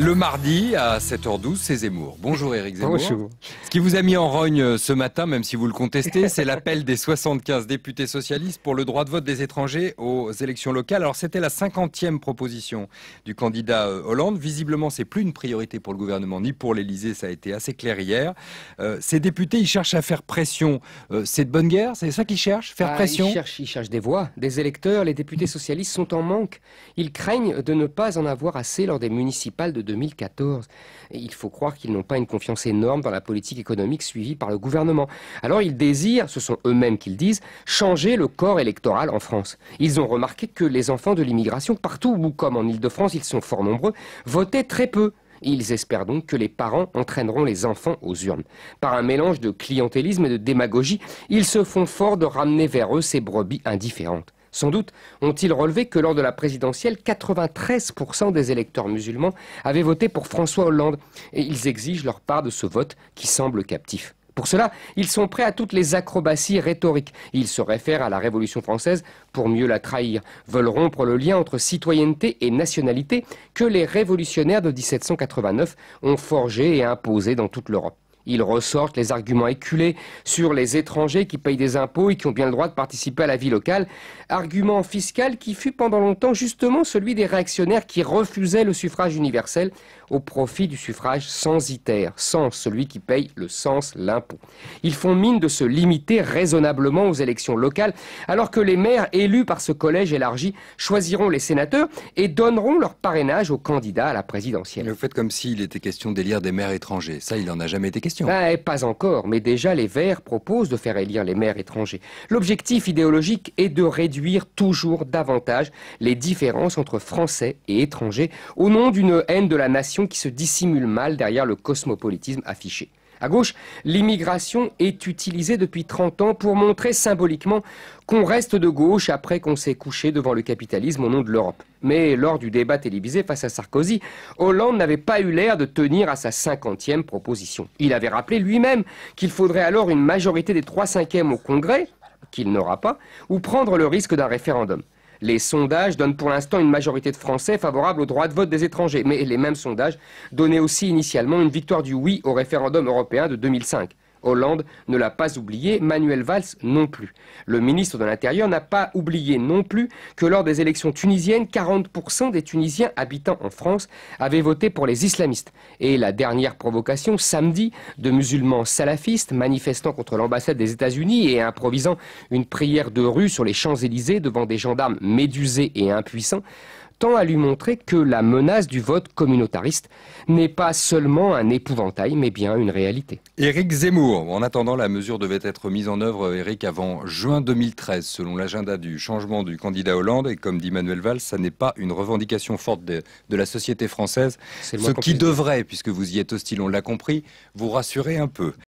Le mardi à 7h12, c'est Zemmour. Bonjour Éric Zemmour. Bonjour. Ce qui vous a mis en rogne euh, ce matin, même si vous le contestez, c'est l'appel des 75 députés socialistes pour le droit de vote des étrangers aux élections locales. Alors c'était la 50e proposition du candidat euh, Hollande. Visiblement, c'est plus une priorité pour le gouvernement ni pour l'Elysée, ça a été assez clair hier. Euh, ces députés, ils cherchent à faire pression. c'est de bonne guerre, c'est ça qu'ils cherchent, faire ah, pression ils cherchent, ils cherchent des voix, des électeurs. Les députés socialistes sont en manque. Ils craignent de ne pas en avoir assez lors des municipales de 2014. il faut croire qu'ils n'ont pas une confiance énorme dans la politique économique suivie par le gouvernement. Alors ils désirent, ce sont eux-mêmes qu'ils disent, changer le corps électoral en France. Ils ont remarqué que les enfants de l'immigration, partout où, comme en Ile-de-France, ils sont fort nombreux, votaient très peu. Ils espèrent donc que les parents entraîneront les enfants aux urnes. Par un mélange de clientélisme et de démagogie, ils se font fort de ramener vers eux ces brebis indifférentes. Sans doute ont-ils relevé que lors de la présidentielle, 93% des électeurs musulmans avaient voté pour François Hollande et ils exigent leur part de ce vote qui semble captif. Pour cela, ils sont prêts à toutes les acrobaties rhétoriques. Ils se réfèrent à la Révolution française pour mieux la trahir, veulent rompre le lien entre citoyenneté et nationalité que les révolutionnaires de 1789 ont forgé et imposé dans toute l'Europe. Ils ressortent les arguments éculés sur les étrangers qui payent des impôts et qui ont bien le droit de participer à la vie locale. Argument fiscal qui fut pendant longtemps justement celui des réactionnaires qui refusaient le suffrage universel au profit du suffrage censitaire, sans celui qui paye le sens, l'impôt. Ils font mine de se limiter raisonnablement aux élections locales, alors que les maires élus par ce collège élargi choisiront les sénateurs et donneront leur parrainage aux candidats à la présidentielle. Le fait comme s'il était question d'élire des maires étrangers, ça il n'en a jamais été question. Bah, pas encore, mais déjà les Verts proposent de faire élire les maires étrangers. L'objectif idéologique est de réduire toujours davantage les différences entre Français et étrangers au nom d'une haine de la nation qui se dissimule mal derrière le cosmopolitisme affiché à gauche, l'immigration est utilisée depuis 30 ans pour montrer symboliquement qu'on reste de gauche après qu'on s'est couché devant le capitalisme au nom de l'Europe. Mais lors du débat télévisé face à Sarkozy, Hollande n'avait pas eu l'air de tenir à sa cinquantième proposition. Il avait rappelé lui-même qu'il faudrait alors une majorité des trois cinquièmes au Congrès, qu'il n'aura pas, ou prendre le risque d'un référendum. Les sondages donnent pour l'instant une majorité de Français favorable au droit de vote des étrangers, mais les mêmes sondages donnaient aussi initialement une victoire du oui au référendum européen de 2005. Hollande ne l'a pas oublié, Manuel Valls non plus. Le ministre de l'Intérieur n'a pas oublié non plus que lors des élections tunisiennes, 40% des Tunisiens habitant en France avaient voté pour les islamistes. Et la dernière provocation, samedi, de musulmans salafistes manifestant contre l'ambassade des États-Unis et improvisant une prière de rue sur les Champs-Élysées devant des gendarmes médusés et impuissants, tend à lui montrer que la menace du vote communautariste n'est pas seulement un épouvantail, mais bien une réalité. Éric Zemmour, en attendant, la mesure devait être mise en œuvre, Éric, avant juin 2013, selon l'agenda du changement du candidat Hollande. Et comme dit Manuel Valls, ça n'est pas une revendication forte de la société française, ce qui devrait, puisque vous y êtes hostile, on l'a compris, vous rassurer un peu.